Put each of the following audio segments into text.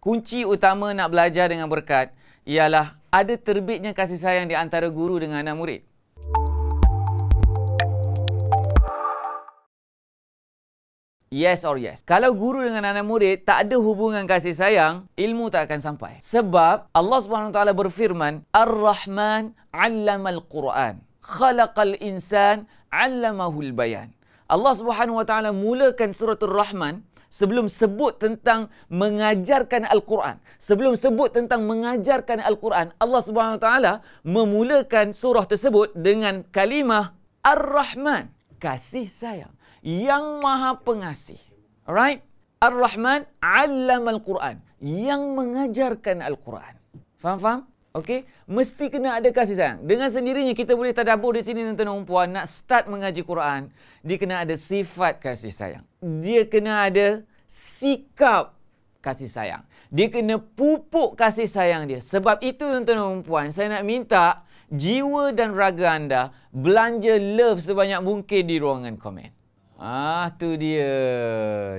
kunci utama nak belajar dengan berkat ialah ada terbitnya kasih sayang di antara guru dengan anak murid. Yes or yes. Kalau guru dengan anak murid tak ada hubungan kasih sayang, ilmu tak akan sampai. Sebab Allah SWT berfirman, Ar-Rahman allama al-Quran. Khalaqal insan al-lamuh allamahul bayan. Allah subhanahu wa taala mulakan surah Ar-Rahman sebelum sebut tentang mengajarkan al-Quran sebelum sebut tentang mengajarkan al-Quran Allah Subhanahu Wa Taala memulakan surah tersebut dengan kalimah Ar-Rahman kasih sayang yang Maha Pengasih alright Ar-Rahman 'allama al-Quran yang mengajarkan al-Quran faham faham Okey, mesti kena ada kasih sayang. Dengan sendirinya kita boleh tadabbur di sini tuan-tuan dan puan nak start mengaji Quran, dia kena ada sifat kasih sayang. Dia kena ada sikap kasih sayang. Dia kena pupuk kasih sayang dia. Sebab itu tuan-tuan dan puan, saya nak minta jiwa dan raga anda belanja love sebanyak mungkin di ruangan komen. Ah, tu dia.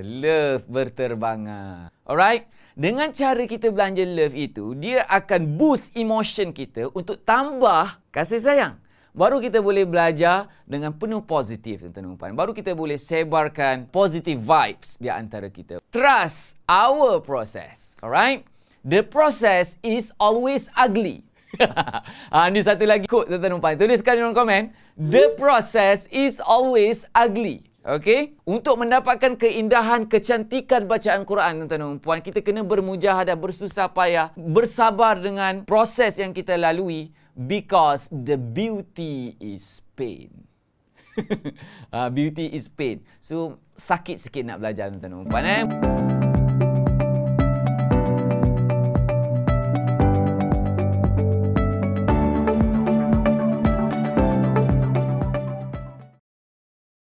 Love berterbangan. Alright? Dengan cara kita belanja love itu, dia akan boost emotion kita untuk tambah kasih sayang. Baru kita boleh belajar dengan penuh positif, tuan-tuan dan puan. Baru kita boleh sebarkan positive vibes di antara kita. Trust our process. Alright? The process is always ugly. ah, ini satu lagi quote, tuan-tuan dan puan. Tuliskan dalam komen. The process is always ugly. Okey, untuk mendapatkan keindahan kecantikan bacaan Quran tuan-tuan dan puan, kita kena bermujahadah, bersusah payah, bersabar dengan proses yang kita lalui because the beauty is pain. uh, beauty is pain. So sakit sikit nak belajar tuan-tuan dan puan eh.